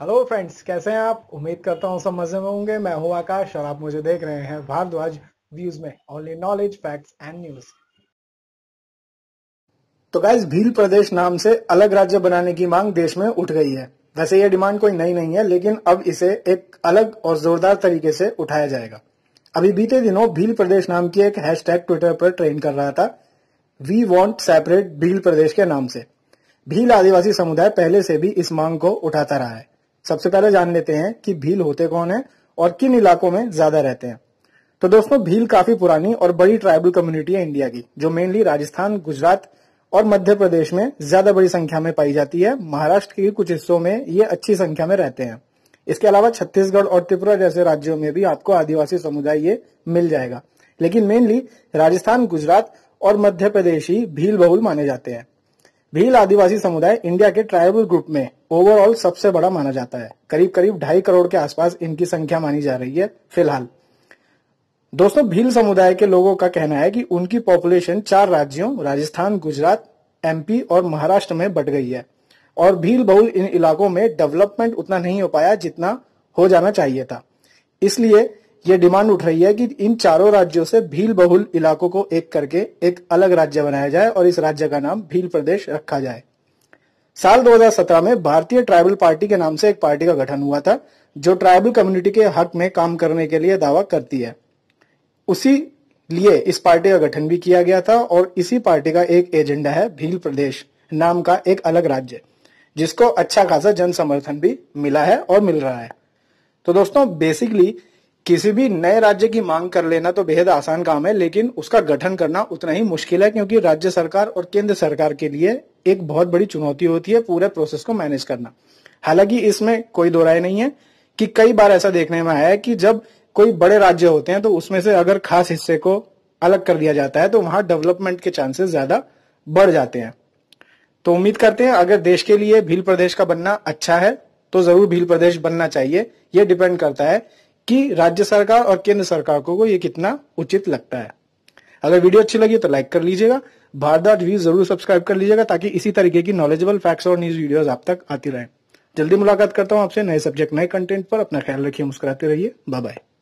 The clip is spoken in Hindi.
हेलो फ्रेंड्स कैसे हैं आप उम्मीद करता हूँ सब मजे में होंगे मैं हूं आकाश और आप मुझे देख रहे हैं भारद्वाज व्यूज में only knowledge facts and news तो गैस भील प्रदेश नाम से अलग राज्य बनाने की मांग देश में उठ गई है वैसे ये डिमांड कोई नई नहीं है लेकिन अब इसे एक अलग और जोरदार तरीके से उठाया जाएगा अभी बीते दिनों भील प्रदेश नाम की एक हैश ट्विटर पर ट्रेंड कर रहा था we want separate Bhil Pradesh के नाम से भील आदिवासी समुदाय पहले से भी इस मांग को उठाता रहा है सबसे पहले जान लेते हैं कि भील होते कौन है और किन इलाकों में ज्यादा रहते हैं तो दोस्तों भील काफी पुरानी और बड़ी ट्राइबल कम्युनिटी है इंडिया की जो मेनली राजस्थान गुजरात और मध्य प्रदेश में ज्यादा बड़ी संख्या में पाई जाती है महाराष्ट्र के कुछ हिस्सों में ये अच्छी संख्या में रहते हैं इसके अलावा छत्तीसगढ़ और त्रिपुरा जैसे राज्यों में भी आपको आदिवासी समुदाय ये मिल जाएगा लेकिन मेनली राजस्थान गुजरात और मध्य प्रदेश ही भील बहुल माने जाते हैं भील आदिवासी समुदाय इंडिया के ट्राइबल ग्रुप में ओवरऑल सबसे बड़ा माना जाता है करीब करीब ढाई करोड़ के आसपास इनकी संख्या मानी जा रही है फिलहाल दोस्तों भील समुदाय के लोगों का कहना है कि उनकी पॉपुलेशन चार राज्यों राजस्थान गुजरात एमपी और महाराष्ट्र में बढ़ गई है और भील बहुल इन इलाकों में डेवलपमेंट उतना नहीं हो पाया जितना हो जाना चाहिए था इसलिए ये डिमांड उठ रही है कि इन चारों राज्यों से भील बहुल इलाकों को एक करके एक अलग राज्य बनाया जाए और इस राज्य का नाम भील प्रदेश रखा जाए साल 2017 में भारतीय ट्राइबल पार्टी के नाम से एक पार्टी का गठन हुआ था जो ट्राइबल कम्युनिटी के हक में काम करने के लिए दावा करती है उसी लिए इस पार्टी का गठन भी किया गया था और इसी पार्टी का एक एजेंडा है भील प्रदेश नाम का एक अलग राज्य जिसको अच्छा खासा जन समर्थन भी मिला है और मिल रहा है तो दोस्तों बेसिकली किसी भी नए राज्य की मांग कर लेना तो बेहद आसान काम है लेकिन उसका गठन करना उतना ही मुश्किल है क्योंकि राज्य सरकार और केंद्र सरकार के लिए एक बहुत बड़ी चुनौती होती है पूरे प्रोसेस को मैनेज करना हालांकि इसमें कोई दो राय नहीं है कि कई बार ऐसा देखने में आया है कि जब कोई बड़े राज्य होते हैं तो उसमें से अगर खास हिस्से को अलग कर दिया जाता है तो वहां डेवलपमेंट के चांसेस ज्यादा बढ़ जाते हैं तो उम्मीद करते हैं अगर देश के लिए भील प्रदेश का बनना अच्छा है तो जरूर भील प्रदेश बनना चाहिए यह डिपेंड करता है कि राज्य सरकार और केंद्र सरकार को ये कितना उचित लगता है अगर वीडियो अच्छी लगी तो लाइक कर लीजिएगा भारदार व्यूज जरूर सब्सक्राइब कर लीजिएगा ताकि इसी तरीके की नॉलेजेबल फैक्ट्स और न्यूज वीडियोस आप तक आती रहे जल्दी मुलाकात करता हूँ आपसे नए सब्जेक्ट नए कंटेंट पर अपना ख्याल रखिए मुस्कुराते रहिए बाय बाय